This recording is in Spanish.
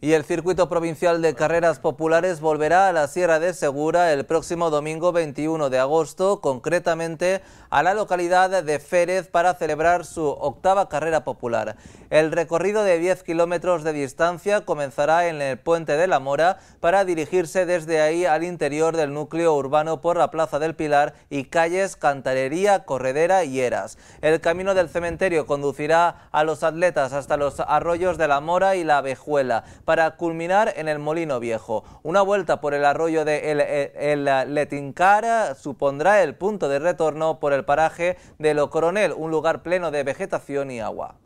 Y el Circuito Provincial de Carreras Populares volverá a la Sierra de Segura el próximo domingo 21 de agosto, concretamente a la localidad de Férez para celebrar su octava carrera popular. El recorrido de 10 kilómetros de distancia comenzará en el Puente de la Mora para dirigirse desde ahí al interior del núcleo urbano por la Plaza del Pilar y calles Cantarería, Corredera y Eras. El camino del cementerio conducirá a los atletas hasta los arroyos de la Mora y la Vejuela para culminar en el Molino Viejo. Una vuelta por el arroyo de El, Letincara supondrá el punto de retorno por el paraje de Lo Coronel, un lugar pleno de vegetación y agua.